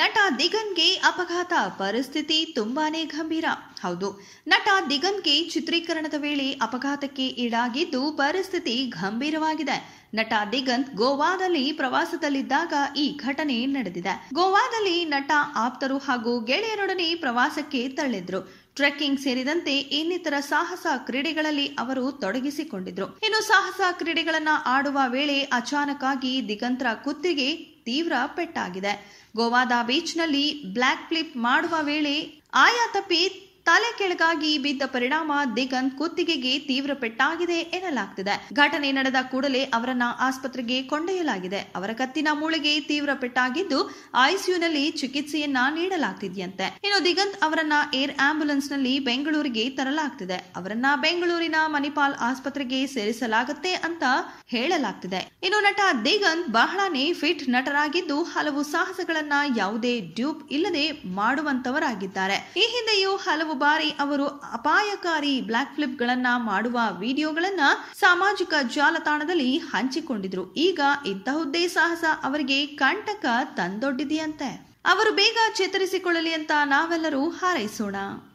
ನಟ ದಿಗನ್ಗೆ ಅಪಘಾತ ಪರಿಸ್ಥಿತಿ ತುಂಬಾನೇ ಗಂಭೀರ ಹೌದು ನಟ ದಿಗನ್ಗೆ ಚಿತ್ರೀಕರಣದ ವೇಳೆ ಅಪಘಾತಕ್ಕೆ ಈಡಾಗಿದ್ದು ಪರಿಸ್ಥಿತಿ ಗಂಭೀರವಾಗಿದೆ ನಟ ದಿಗಂತ್ ಗೋವಾದಲ್ಲಿ ಪ್ರವಾಸದಲ್ಲಿದ್ದಾಗ ಈ ಘಟನೆ ನಡೆದಿದೆ ಗೋವಾದಲ್ಲಿ ನಟ ಆಪ್ತರು ಹಾಗೂ ಗೆಳೆಯರೊಡನೆ ಪ್ರವಾಸಕ್ಕೆ ತಳ್ಳಿದ್ರು ಟ್ರೆಕ್ಕಿಂಗ್ ಸೇರಿದಂತೆ ಇನ್ನಿತರ ಸಾಹಸ ಕ್ರೀಡೆಗಳಲ್ಲಿ ಅವರು ತೊಡಗಿಸಿಕೊಂಡಿದ್ರು ಇನ್ನು ಸಾಹಸ ಕ್ರೀಡೆಗಳನ್ನ ಆಡುವ ವೇಳೆ ಅಚಾನಕ್ಕಾಗಿ ದಿಗಂತರ ಕುತ್ತಿಗೆ ತೀವ್ರ ಪೆಟ್ಟಾಗಿದೆ ಗೋವಾದ ಬೀಚ್ನಲ್ಲಿ ಬ್ಲಾಕ್ ಫ್ಲಿಪ್ ಮಾಡುವ ವೇಳೆ ಆಯಾ ತಪ್ಪಿ ತಲೆ ಕೆಳಗಾಗಿ ಬಿದ್ದ ಪರಿಣಾಮ ದಿಗಂತ್ ಕುತ್ತಿಗೆಗೆ ತೀವ್ರ ಪೆಟ್ಟಾಗಿದೆ ಎನ್ನಲಾಗ್ತಿದೆ ಘಟನೆ ನಡೆದ ಕೂಡಲೇ ಅವರನ್ನ ಆಸ್ಪತ್ರೆಗೆ ಕೊಂಡೊಯ್ಯಲಾಗಿದೆ ಅವರ ಕತ್ತಿನ ಮೂಳೆಗೆ ತೀವ್ರ ಪೆಟ್ಟಾಗಿದ್ದು ಐಸಿಯುನಲ್ಲಿ ಚಿಕಿತ್ಸೆಯನ್ನ ನೀಡಲಾಗ್ತಿದೆಯಂತೆ ಇನ್ನು ದಿಗಂತ್ ಅವರನ್ನ ಏರ್ ಆಂಬ್ಯುಲೆನ್ಸ್ ನಲ್ಲಿ ಬೆಂಗಳೂರಿಗೆ ತರಲಾಗ್ತಿದೆ ಅವರನ್ನ ಬೆಂಗಳೂರಿನ ಮಣಿಪಾಲ್ ಆಸ್ಪತ್ರೆಗೆ ಸೇರಿಸಲಾಗುತ್ತೆ ಅಂತ ಹೇಳಲಾಗ್ತಿದೆ ಇನ್ನು ನಟ ದಿಗಂತ್ ಬಹಳನೇ ಫಿಟ್ ನಟರಾಗಿದ್ದು ಹಲವು ಸಾಹಸಗಳನ್ನ ಯಾವುದೇ ಡ್ಯೂಪ್ ಇಲ್ಲದೆ ಮಾಡುವಂತವರಾಗಿದ್ದಾರೆ ಈ ಹಿಂದೆಯೂ ಹಲವು ಬಾರಿ ಅವರು ಅಪಾಯಕಾರಿ ಬ್ಲಾಕ್ ಫ್ಲಿಪ್ಗಳನ್ನ ಮಾಡುವ ವಿಡಿಯೋಗಳನ್ನ ಸಾಮಾಜಿಕ ಜಾಲತಾಣದಲ್ಲಿ ಹಂಚಿಕೊಂಡಿದ್ರು ಈಗ ಇಂತಹುದ್ದೇ ಸಾಹಸ ಅವರಿಗೆ ಕಂಟಕ ತಂದೊಡ್ಡಿದೆಯಂತೆ ಅವರು ಬೇಗ ಚೇತರಿಸಿಕೊಳ್ಳಲಿ ಅಂತ ನಾವೆಲ್ಲರೂ ಹಾರೈಸೋಣ